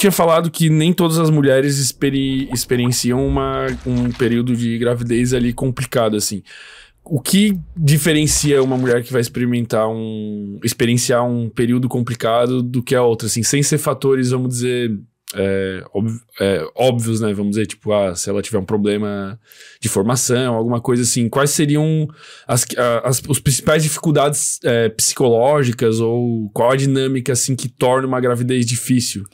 tinha falado que nem todas as mulheres experi experienciam uma, um período de gravidez ali complicado, assim. O que diferencia uma mulher que vai experimentar um. experienciar um período complicado do que a outra, assim, sem ser fatores, vamos dizer. É, é, óbvios, né? Vamos dizer, tipo, ah, se ela tiver um problema de formação, alguma coisa assim, quais seriam as, as, principais dificuldades é, psicológicas ou qual a dinâmica, assim, que torna uma gravidez difícil?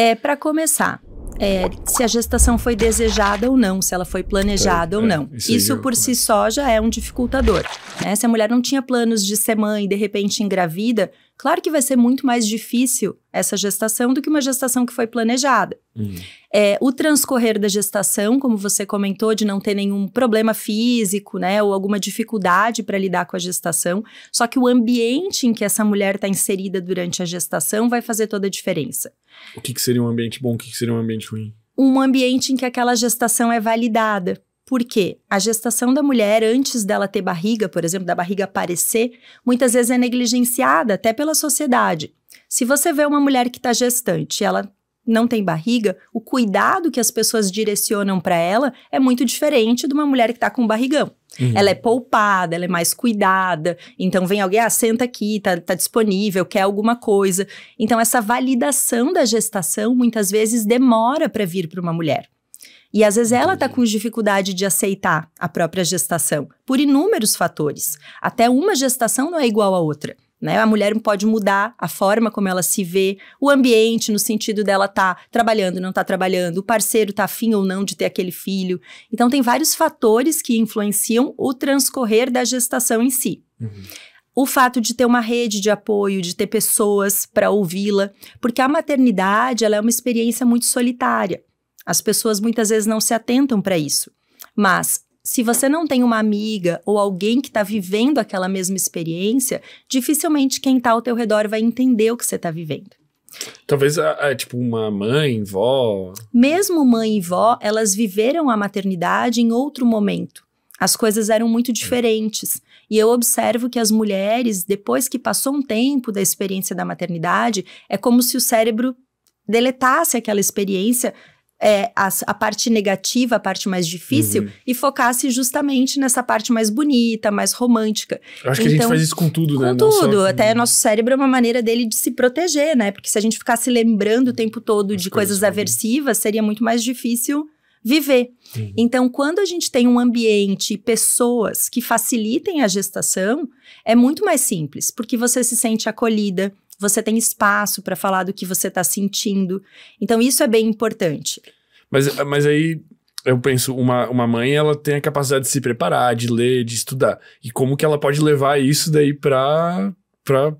É, para começar, é, se a gestação foi desejada ou não, se ela foi planejada é, ou é, não. isso, isso por si só já é um dificultador. Né? Se a mulher não tinha planos de ser mãe e de repente engravida, Claro que vai ser muito mais difícil essa gestação do que uma gestação que foi planejada. Uhum. É, o transcorrer da gestação, como você comentou, de não ter nenhum problema físico, né, ou alguma dificuldade para lidar com a gestação, só que o ambiente em que essa mulher está inserida durante a gestação vai fazer toda a diferença. O que, que seria um ambiente bom, o que, que seria um ambiente ruim? Um ambiente em que aquela gestação é validada porque a gestação da mulher, antes dela ter barriga, por exemplo, da barriga aparecer, muitas vezes é negligenciada até pela sociedade. Se você vê uma mulher que está gestante, ela não tem barriga, o cuidado que as pessoas direcionam para ela é muito diferente de uma mulher que está com barrigão. Uhum. Ela é poupada, ela é mais cuidada. Então vem alguém, ah, senta aqui, tá, tá disponível, quer alguma coisa. Então essa validação da gestação muitas vezes demora para vir para uma mulher. E às vezes ela está com dificuldade de aceitar a própria gestação, por inúmeros fatores. Até uma gestação não é igual à outra. Né? A mulher pode mudar a forma como ela se vê, o ambiente, no sentido dela estar tá trabalhando, não estar tá trabalhando, o parceiro está afim ou não de ter aquele filho. Então, tem vários fatores que influenciam o transcorrer da gestação em si. Uhum o fato de ter uma rede de apoio, de ter pessoas para ouvi-la, porque a maternidade ela é uma experiência muito solitária. As pessoas muitas vezes não se atentam para isso. Mas se você não tem uma amiga ou alguém que está vivendo aquela mesma experiência, dificilmente quem está ao teu redor vai entender o que você está vivendo. Talvez, tipo, uma mãe, vó. Mesmo mãe e vó, elas viveram a maternidade em outro momento. As coisas eram muito diferentes. E eu observo que as mulheres, depois que passou um tempo da experiência da maternidade, é como se o cérebro deletasse aquela experiência é, a, a, parte negativa, a parte mais difícil, uhum. e focasse justamente nessa parte mais bonita, mais romântica. Eu acho então, que a gente então, faz isso com tudo, com né? Com tudo. Nossa... Até nosso cérebro é uma maneira dele de se proteger, né? Porque se a gente ficasse lembrando o tempo todo As de coisas, coisas aversivas, seria muito mais difícil viver. Uhum. Então, quando a gente tem um ambiente e pessoas que facilitem a gestação, é muito mais simples, porque você se sente acolhida, você tem espaço para falar do que você está sentindo. Então, isso é bem importante. Mas, mas aí eu penso, uma, uma mãe, ela tem a capacidade de se preparar, de ler, de estudar. E como que ela pode levar isso daí para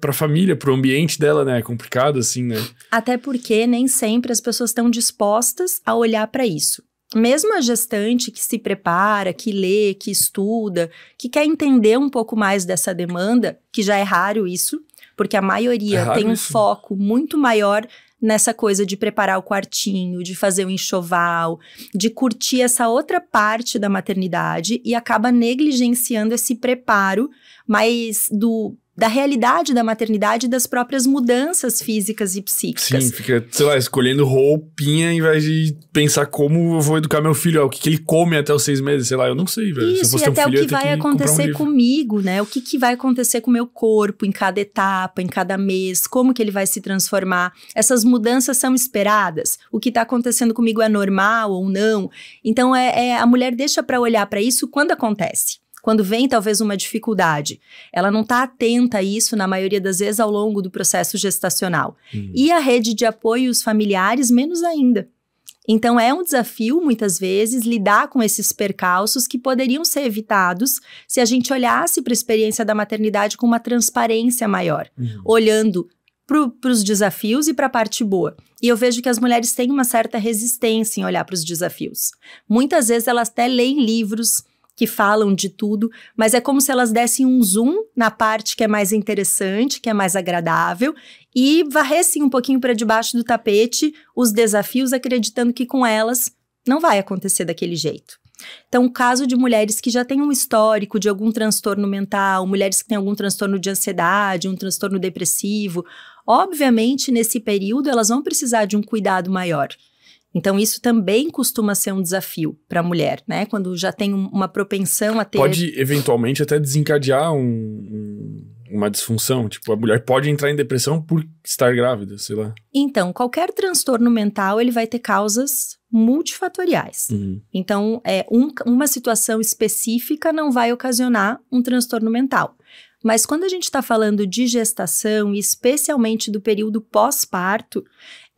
para a família, o ambiente dela, né? É complicado, assim, né? Até porque nem sempre as pessoas estão dispostas a olhar para isso. Mesmo a gestante que se prepara, que lê, que estuda, que quer entender um pouco mais dessa demanda, que já é raro isso, porque a maioria é tem um isso. foco muito maior nessa coisa de preparar o quartinho, de fazer o enxoval, de curtir essa outra parte da maternidade e acaba negligenciando esse preparo mais do da realidade da maternidade e das próprias mudanças físicas e psíquicas. Sim, fica, sei lá, escolhendo roupinha em vez de pensar como eu vou educar meu filho, o que, que, ele come até os seis meses, sei lá, eu não sei, velho. Isso, Se eu fosse e até um filho, o que vai que acontecer um comigo, né? O que, que vai acontecer com o meu corpo em cada etapa, em cada mês, como que ele vai se transformar. Essas mudanças são esperadas. O que está acontecendo comigo é normal ou não. Então, é, é a mulher deixa para olhar para isso quando acontece quando vem talvez uma dificuldade, ela não está atenta a isso, na maioria das vezes, ao longo do processo gestacional. Uhum. E a rede de apoio os familiares, menos ainda. Então, é um desafio, muitas vezes, lidar com esses percalços que poderiam ser evitados se a gente olhasse para a experiência da maternidade com uma transparência maior, uhum. olhando para os desafios e para a parte boa. E eu vejo que as mulheres têm uma certa resistência em olhar para os desafios. Muitas vezes elas até leem livros que falam de tudo, mas é como se elas dessem um zoom na parte que é mais interessante, que é mais agradável, e varressem um pouquinho para debaixo do tapete os desafios, acreditando que com elas não vai acontecer daquele jeito. Então, o caso de mulheres que já têm um histórico de algum transtorno mental, mulheres que têm algum transtorno de ansiedade, um transtorno depressivo, obviamente, nesse período, elas vão precisar de um cuidado maior. Então, isso também costuma ser um desafio para a mulher, né? Quando já tem uma propensão a ter. Pode, eventualmente, até desencadear um, um, uma disfunção. Tipo, a mulher pode entrar em depressão por estar grávida, sei lá. Então, qualquer transtorno mental, ele vai ter causas multifatoriais. Uhum. Então, é, um, uma situação específica não vai ocasionar um transtorno mental. Mas quando a gente está falando de gestação, e especialmente do período pós-parto,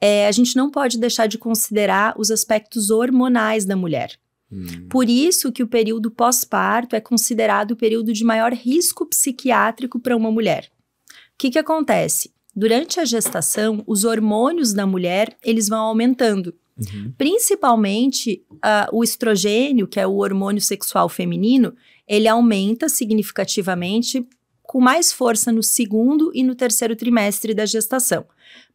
é, a gente não pode deixar de considerar os aspectos hormonais da mulher. Hum. Por isso que o período pós-parto é considerado o período de maior risco psiquiátrico para uma mulher. O que, que acontece? Durante a gestação, os hormônios da mulher eles vão aumentando. Uhum. Principalmente uh, o estrogênio, que é o hormônio sexual feminino, ele aumenta significativamente com mais força no segundo e no terceiro trimestre da gestação.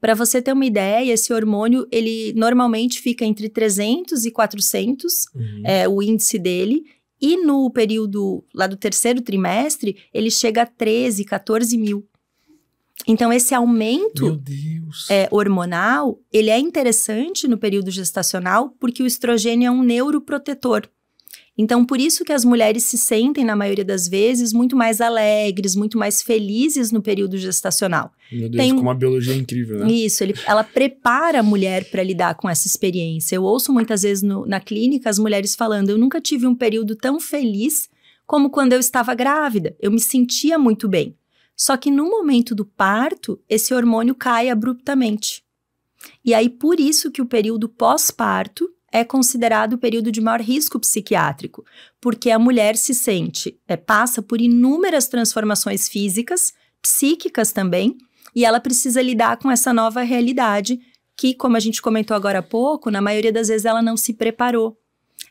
Para você ter uma ideia, esse hormônio ele normalmente fica entre 300 e 400, uhum. é o índice dele, e no período lá do terceiro trimestre ele chega a 13, 14 mil. Então, esse aumento é, hormonal, ele é interessante no período gestacional, porque o estrogênio é um neuroprotetor. Então, por isso que as mulheres se sentem, na maioria das vezes, muito mais alegres, muito mais felizes no período gestacional. Meu Deus, Tem... como uma biologia é incrível, né? Isso, ele, ela prepara a mulher para lidar com essa experiência. Eu ouço muitas vezes no, na clínica as mulheres falando: eu nunca tive um período tão feliz como quando eu estava grávida. Eu me sentia muito bem. Só que no momento do parto, esse hormônio cai abruptamente. E aí, por isso que o período pós-parto é considerado o período de maior risco psiquiátrico, porque a mulher se sente, é, passa por inúmeras transformações físicas, psíquicas também, e ela precisa lidar com essa nova realidade que, como a gente comentou agora há pouco, na maioria das vezes ela não se preparou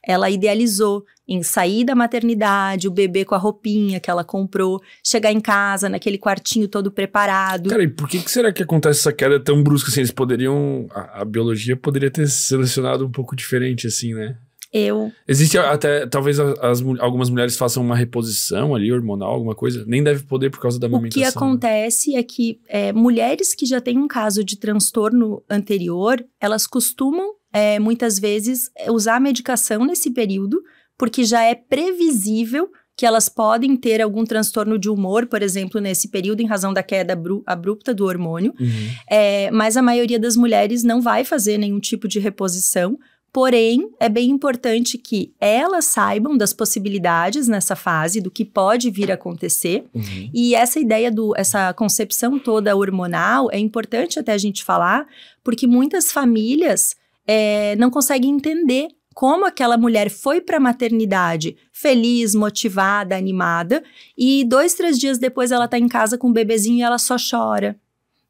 ela idealizou em sair da maternidade, o bebê com a roupinha que ela comprou, chegar em casa naquele quartinho todo preparado. Cara, e por que, que será que acontece essa queda tão brusca assim? Eles poderiam. A, a biologia poderia ter selecionado um pouco diferente, assim, né? Eu. Existe até. Talvez as, algumas mulheres façam uma reposição ali, hormonal, alguma coisa. Nem deve poder por causa da amamentação. O que né? acontece né? é que é, mulheres que já têm um caso de transtorno anterior, elas costumam é, muitas vezes, é, usar a medicação nesse período, porque já é previsível que elas podem ter algum transtorno de humor, por exemplo, nesse período, em razão da queda abrupta do hormônio. Uhum. É, mas a maioria das mulheres não vai fazer nenhum tipo de reposição. Porém, é bem importante que elas saibam das possibilidades nessa fase, do que pode vir a acontecer. Uhum. E essa ideia do, essa concepção toda hormonal é importante até a gente falar, porque muitas famílias é, não consegue entender como aquela mulher foi para a maternidade feliz, motivada, animada, e dois, três dias depois ela tá em casa com o bebezinho e ela só chora.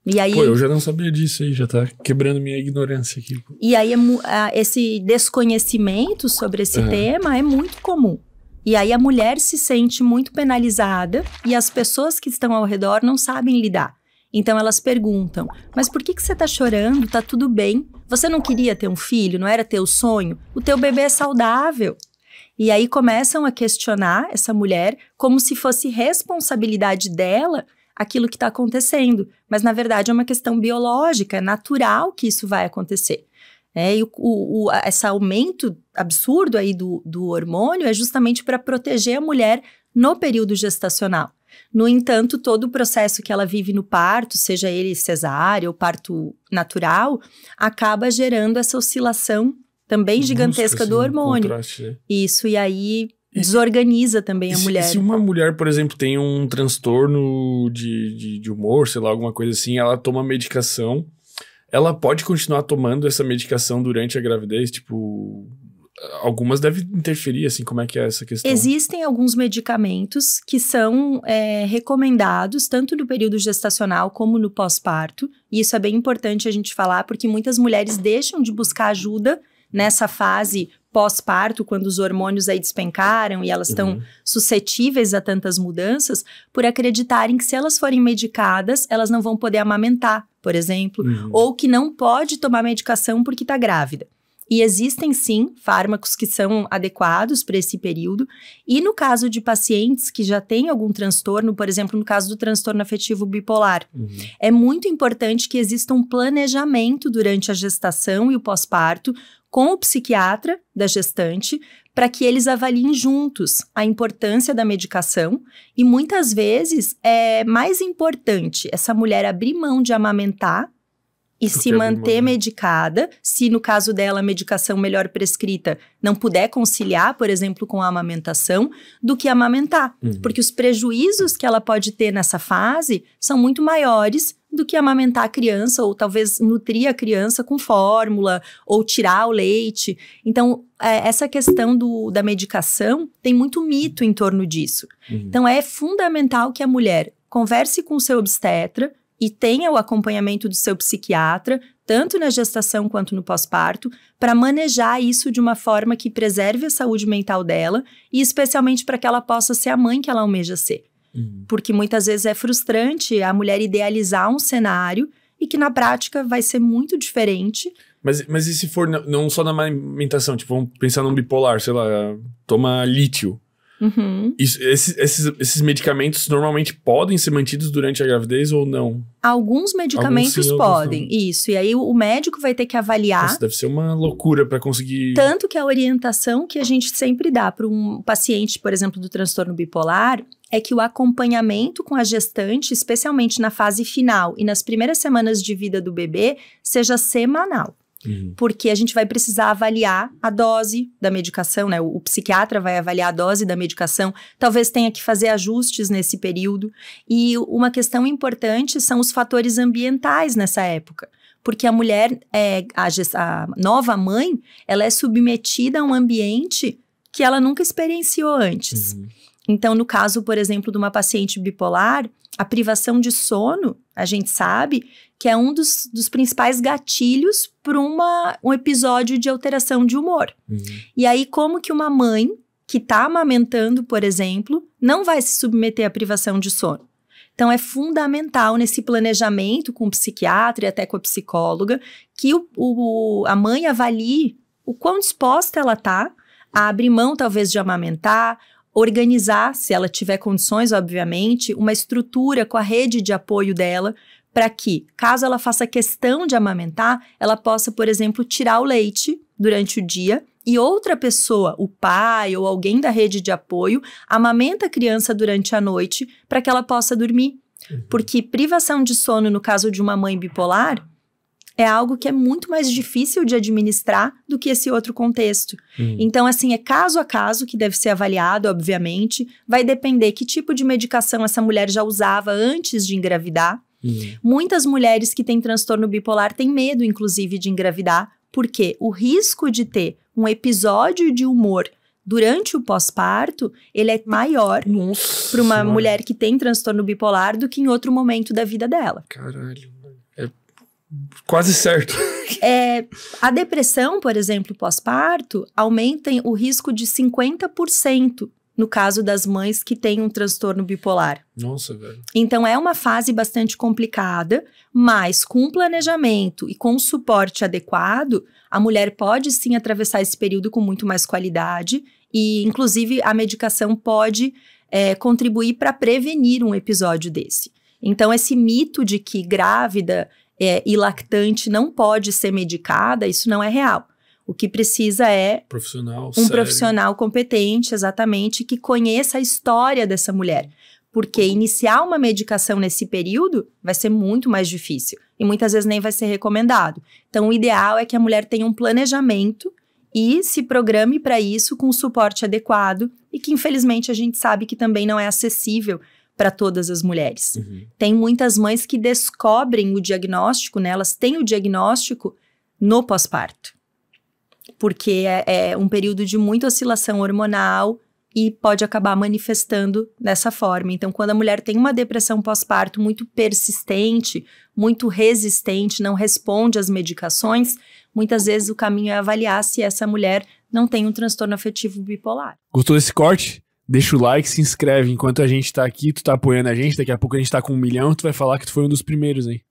E aí, Pô, eu já não sabia disso aí, já tá quebrando minha ignorância aqui. E aí, é esse desconhecimento sobre esse uhum. tema é muito comum. E aí, a mulher se sente muito penalizada e as pessoas que estão ao redor não sabem lidar. Então, elas perguntam: Mas por que, que você tá chorando? Tá tudo bem? Você não queria ter um filho, não era teu sonho? O teu bebê é saudável. E aí começam a questionar essa mulher como se fosse responsabilidade dela aquilo que está acontecendo. Mas na verdade é uma questão biológica, é natural que isso vai acontecer. É, e o, o, o, esse aumento absurdo aí do, do hormônio é justamente para proteger a mulher no período gestacional. No entanto, todo o processo que ela vive no parto, seja ele cesárea ou parto natural, acaba gerando essa oscilação também gigantesca assim, do hormônio. Né? Isso, e aí desorganiza também e a se, mulher. Se uma mulher, por exemplo, tem um transtorno de, de, de, humor, sei lá, alguma coisa assim, ela toma medicação, ela pode continuar tomando essa medicação durante a gravidez? Tipo, algumas devem interferir, assim, como é que é essa questão? Existem alguns medicamentos que são é, recomendados, tanto no período gestacional como no pós-parto. E isso é bem importante a gente falar, porque muitas mulheres deixam de buscar ajuda nessa fase pós-parto, quando os hormônios aí despencaram e elas estão uhum. suscetíveis a tantas mudanças, por acreditarem que se elas forem medicadas, elas não vão poder amamentar, por exemplo, uhum. ou que não pode tomar medicação porque está grávida. E existem sim fármacos que são adequados para esse período. E no caso de pacientes que já têm algum transtorno, por exemplo, no caso do transtorno afetivo bipolar, uhum. é muito importante que exista um planejamento durante a gestação e o pós-parto com o psiquiatra da gestante para que eles avaliem juntos a importância da medicação e muitas vezes é mais importante essa mulher abrir mão de amamentar e se manter medicada. Se no caso dela a medicação melhor prescrita não puder conciliar, por exemplo, com a amamentação, do que amamentar. Uhum. Porque os prejuízos que ela pode ter nessa fase são muito maiores do que amamentar a criança, ou talvez nutrir a criança com fórmula, ou tirar o leite. Então, é, essa questão do, da medicação tem muito mito em torno disso. Uhum. Então, é fundamental que a mulher converse com o seu obstetra e tenha o acompanhamento do seu psiquiatra, tanto na gestação quanto no pós-parto, para manejar isso de uma forma que preserve a saúde mental dela e especialmente para que ela possa ser a mãe que ela almeja ser. Uhum. Porque muitas vezes é frustrante a mulher idealizar um cenário e que na prática vai ser muito diferente. Mas, mas e se for não só na alimentação? Tipo, vamos pensar num bipolar, sei lá, toma lítio. Uhum. Isso, esses, esses, esses, medicamentos normalmente podem ser mantidos durante a gravidez ou não? Alguns medicamentos alguns sim, podem, isso. E aí o médico vai ter que avaliar. Isso deve ser uma loucura para conseguir. Tanto que a orientação que a gente sempre dá para um paciente, por exemplo, do transtorno bipolar, é que o acompanhamento com a gestante, especialmente na fase final e nas primeiras semanas de vida do bebê, seja semanal. Uhum. Porque a gente vai precisar avaliar a dose da medicação, né? O, o, psiquiatra vai avaliar a dose da medicação, talvez tenha que fazer ajustes nesse período. E uma questão importante são os fatores ambientais nessa época. Porque a mulher, é, a, a nova mãe, ela é submetida a um ambiente que ela nunca experienciou antes. Uhum. Então, no caso, por exemplo, de uma paciente bipolar, a privação de sono, a gente sabe que é um dos, dos principais gatilhos para um episódio de alteração de humor. Uhum. E aí, como que uma mãe que está amamentando, por exemplo, não vai se submeter à privação de sono? Então, é fundamental nesse planejamento com o psiquiatra e até com a psicóloga que o, o, a mãe avalie o quão disposta ela está a abrir mão, talvez, de amamentar organizar, se ela tiver condições, obviamente, uma estrutura com a rede de apoio dela para que, caso ela faça questão de amamentar, ela possa, por exemplo, tirar o leite durante o dia e outra pessoa, o pai ou alguém da rede de apoio, amamenta a criança durante a noite para que ela possa dormir. Uhum. Porque privação de sono no caso de uma mãe bipolar é algo que é muito mais difícil de administrar do que esse outro contexto. Uhum. Então, assim, é caso a caso que deve ser avaliado, obviamente. Vai depender que tipo de medicação essa mulher já usava antes de engravidar. Uhum. Muitas mulheres que têm transtorno bipolar têm medo, inclusive, de engravidar, porque o risco de ter um episódio de humor durante o pós-parto, ele é maior para uma mulher que tem transtorno bipolar do que em outro momento da vida dela. Caralho. Quase certo. É, a depressão, por exemplo, pós-parto, aumenta o risco de 50% no caso das mães que têm um transtorno bipolar. Nossa, velho. Então é uma fase bastante complicada, mas com planejamento e com suporte adequado, a mulher pode sim atravessar esse período com muito mais qualidade e, inclusive, a medicação pode é, contribuir para prevenir um episódio desse. Então, esse mito de que grávida é, e lactante não pode ser medicada, isso não é real. O que precisa é profissional, um sério. profissional competente, exatamente, que conheça a história dessa mulher. Porque iniciar uma medicação nesse período vai ser muito mais difícil e muitas vezes nem vai ser recomendado. Então, o ideal é que a mulher tenha um planejamento e se programe para isso com o suporte adequado e que, infelizmente, a gente sabe que também não é acessível para todas as mulheres. Uhum. Tem muitas mães que descobrem o diagnóstico, né? Elas têm o diagnóstico no pós-parto. Porque é, é um período de muita oscilação hormonal e pode acabar manifestando dessa forma. Então, quando a mulher tem uma depressão pós-parto muito persistente, muito resistente, não responde às medicações, muitas vezes o caminho é avaliar se essa mulher não tem um transtorno afetivo bipolar. Gostou desse corte? Deixa o like, se inscreve. Enquanto a gente tá aqui, tu tá apoiando a gente. Daqui a pouco a gente tá com um milhão, tu vai falar que tu foi um dos primeiros, hein?